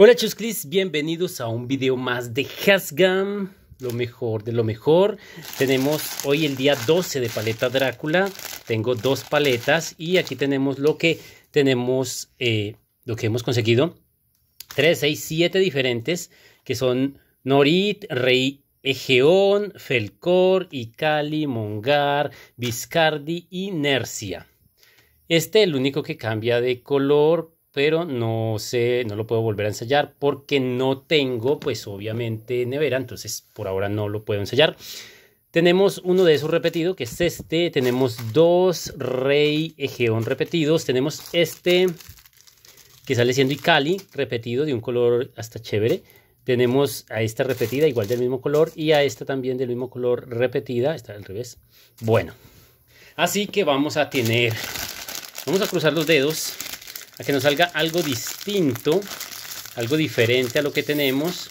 Hola Chusclis, bienvenidos a un video más de Hasgam, lo mejor de lo mejor. Tenemos hoy el día 12 de paleta Drácula, tengo dos paletas y aquí tenemos lo que tenemos, eh, lo que hemos conseguido. 3, 6, 7 diferentes que son Norit, Rey Egeón, Felcor, Icali, Mongar, Viscardi y Nercia. Este el único que cambia de color pero no sé, no lo puedo volver a ensayar porque no tengo, pues obviamente, nevera, entonces por ahora no lo puedo ensayar. Tenemos uno de esos repetidos que es este. Tenemos dos rey ejeón repetidos. Tenemos este, que sale siendo Icali, repetido, de un color hasta chévere. Tenemos a esta repetida, igual del mismo color, y a esta también del mismo color repetida. Está al revés. Bueno, así que vamos a tener... Vamos a cruzar los dedos a que nos salga algo distinto, algo diferente a lo que tenemos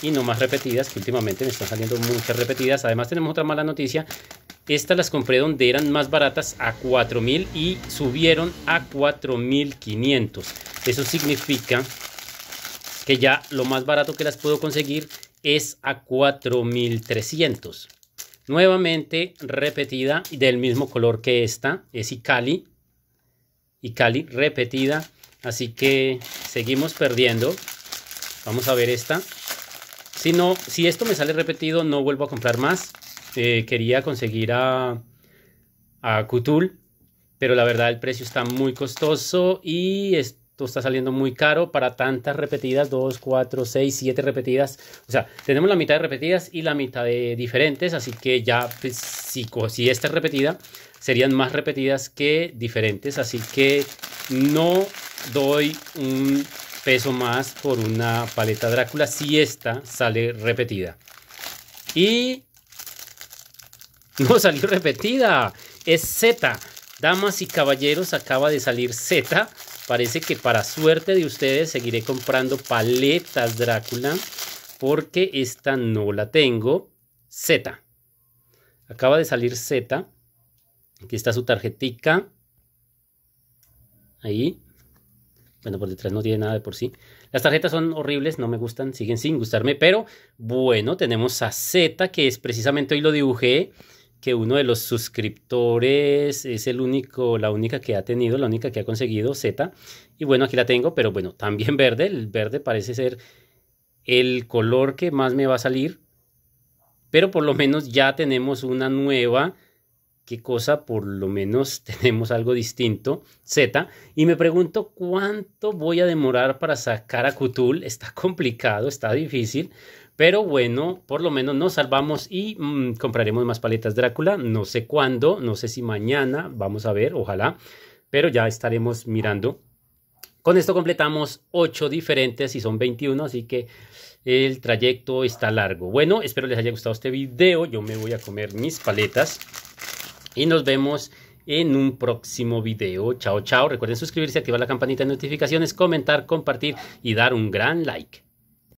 y no más repetidas, que últimamente me están saliendo muchas repetidas. Además tenemos otra mala noticia, estas las compré donde eran más baratas a 4.000 y subieron a 4.500. Eso significa que ya lo más barato que las puedo conseguir es a 4.300. Nuevamente repetida del mismo color que esta, es Icali y Cali repetida. Así que seguimos perdiendo. Vamos a ver esta. Si, no, si esto me sale repetido, no vuelvo a comprar más. Eh, quería conseguir a, a pero la verdad el precio está muy costoso y es, esto está saliendo muy caro para tantas repetidas, 2, 4, 6, 7 repetidas. O sea, tenemos la mitad de repetidas y la mitad de diferentes, así que ya pues, si, si esta es repetida, serían más repetidas que diferentes, así que no doy un peso más por una paleta Drácula si esta sale repetida. Y no salió repetida, es Z. Damas y caballeros, acaba de salir Z Parece que para suerte de ustedes seguiré comprando paletas Drácula porque esta no la tengo. Z. Acaba de salir Z. Aquí está su tarjetica. Ahí. Bueno, por detrás no tiene nada de por sí. Las tarjetas son horribles, no me gustan, siguen sin gustarme, pero bueno, tenemos a Z, que es precisamente hoy lo dibujé que uno de los suscriptores es el único, la única que ha tenido, la única que ha conseguido, Z. Y bueno, aquí la tengo, pero bueno, también verde. El verde parece ser el color que más me va a salir. Pero por lo menos ya tenemos una nueva qué cosa, por lo menos tenemos algo distinto, Z, y me pregunto cuánto voy a demorar para sacar a Cthulhu, está complicado, está difícil, pero bueno, por lo menos nos salvamos y mm, compraremos más paletas Drácula, no sé cuándo, no sé si mañana, vamos a ver, ojalá, pero ya estaremos mirando. Con esto completamos 8 diferentes y son 21, así que el trayecto está largo. Bueno, espero les haya gustado este video, yo me voy a comer mis paletas. Y nos vemos en un próximo video. Chao, chao. Recuerden suscribirse, activar la campanita de notificaciones, comentar, compartir y dar un gran like.